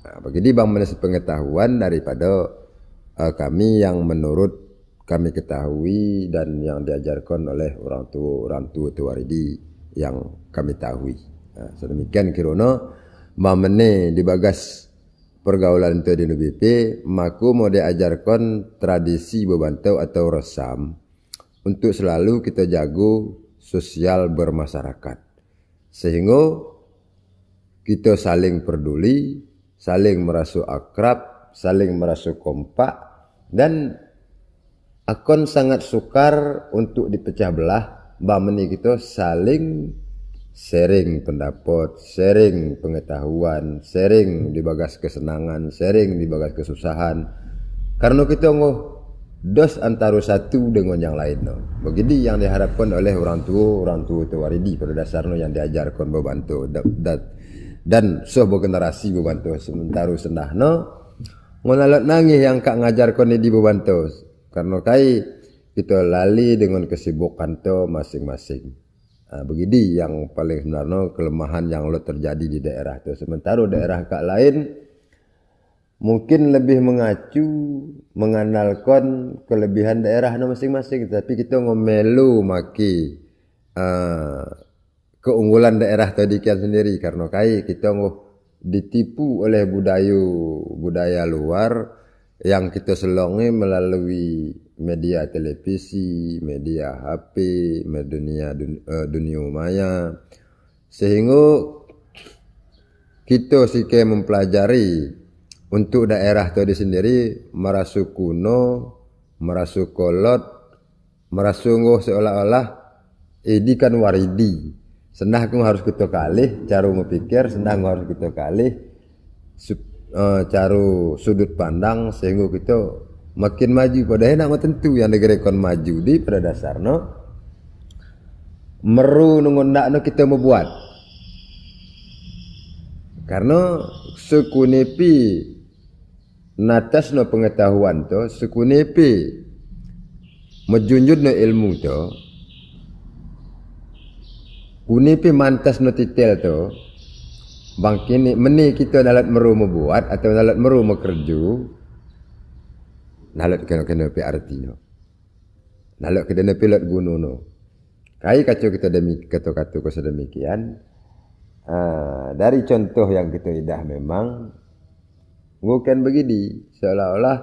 Ha, begini bang menurut pengetahuan daripada uh, kami yang menurut kami ketahui dan yang diajarkan oleh orang tua orang tua tua ridi yang kami tahu. Ha, sedemikian kerana mamene di bagas pergaulan itu di NBP, maka mau diajarkan tradisi bebantau atau resam untuk selalu kita jago sosial bermasyarakat. Sehingga kita saling peduli, saling merasa akrab, saling merasa kompak dan akon sangat sukar untuk dipecah belah Ba meni kita saling sharing pendapat, sharing pengetahuan, sharing di bagas kesenangan, sharing di bagas kesusahan. Karena kita ngoh dos antara satu dengan yang lain no. Begini yang diharapkan oleh orang tua, orang tua tu waridi pada dasarnya yang diajarkan membantu. dat dan so generasi bu bantu sementara senah no ngonalot nangih yang kak ngajar kau di bu karena kai kita lali dengan kesibukan tu masing-masing Ah, ha, begini yang paling no kelemahan yang lo terjadi di daerah tu Sementara daerah kak lain mungkin lebih mengacu mengenalkan kelebihan daerah masing-masing. Tapi kita ngomelu maki uh, keunggulan daerah tadi kian sendiri karena kai kita ngoh ditipu oleh budaya budaya luar yang kita selongi melalui media televisi, media HP, media dunia, dunia, eh, dunia maya sehingga kita sike mempelajari untuk daerah tadi sendiri merasu kuno, merasu kolot, merasu ngoh seolah-olah edikan waridi. Senah aku harus kita kalih Caru memikir Senah aku harus kita kalih sub, uh, eh, Caru sudut pandang Sehingga kita makin maju Padahal nak tentu yang negara kon maju di pada dasar no? Meru nunggu nak no kita membuat Karena suku nepi Natas no pengetahuan tu nepi Menjunjut no ilmu tu Kuni pi mantas no titel tu Bang kini Meni kita nalat meru membuat Atau nalat meru mekerju Nalat kena-kena pi arti no Nalat kena pi lat guno no Kai kacau kita demi kata-kata kau sedemikian ha, Dari contoh yang kita idah memang Bukan begini Seolah-olah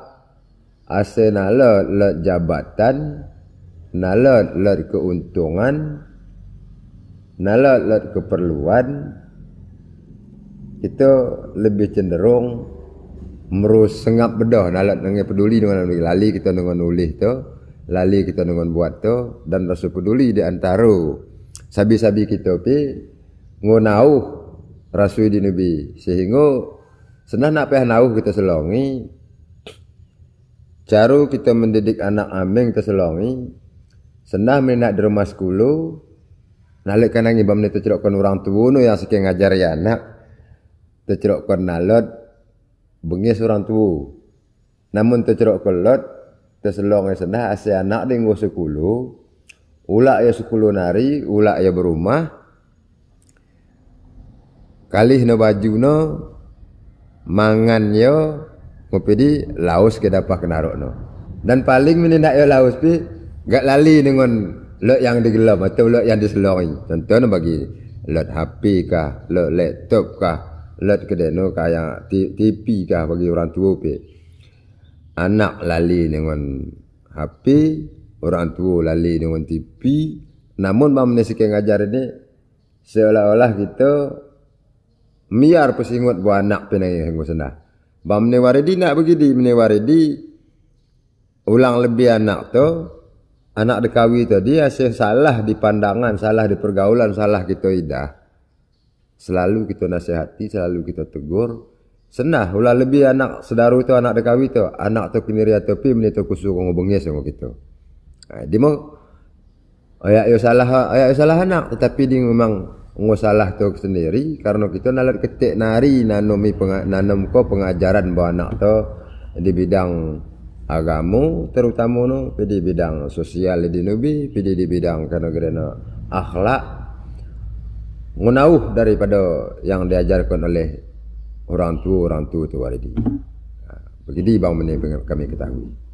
Asa nalat lat jabatan Nalat lat keuntungan nalat lat keperluan kita lebih cenderung merus sengap bedah nalat dengan peduli dengan lali, lali kita dengan nulis tu lali kita dengan buat tu dan rasa peduli di antara sabi-sabi kita pi ngonau rasu di nabi sehingga senang nak payah nauh kita selongi caru kita mendidik anak amin kita selongi senang menak di rumah Nalut kan nangis bambini tercerokkan orang tua no yang sikit ngajar ya anak. Tercerokkan nalut bengis orang tua. Namun tercerokkan lot terselong yang sedah asyik anak dia ngu sekuluh. Ulak ya sekuluh nari, ulak ya berumah. Kalih no baju no, mangan yo ngopi di laus ke dapat kenarok no. Dan paling menindak yo laus pi, gak lali dengan Lot yang digelap atau lot yang diselori. Contohnya bagi lot HP kah, lot laptop kah, lot kedeno yang TV kah bagi orang tua pe. Anak lali dengan HP, orang tua lali dengan TV. Namun mam ni sikit ngajar ini seolah-olah kita miar pesingut buat anak pinang yang sendah. Bam ni waridi nak begini, ni waridi ulang lebih anak tu anak dekawi itu dia sih salah di pandangan, salah di pergaulan, salah kita idah. Selalu kita nasihati, selalu kita tegur. Senah, ulah lebih anak sedaru itu anak dekawi itu, anak tu kiniri atau pi meni tu kusu kau ngobengnya sama kita. Nah, ha, dia mau ayak yo salah, ayak yo salah anak, tetapi dia memang ngu salah tu sendiri, karena kita nalar ketik nari nanomi peng, nanom pengajaran buat anak tu di bidang Agamu terutama no di bidang sosial di nubi pidi di bidang kanagrena akhlak ngunauh daripada yang diajarkan oleh orang tua orang tua tu hari ini begini bang menih kami ketahui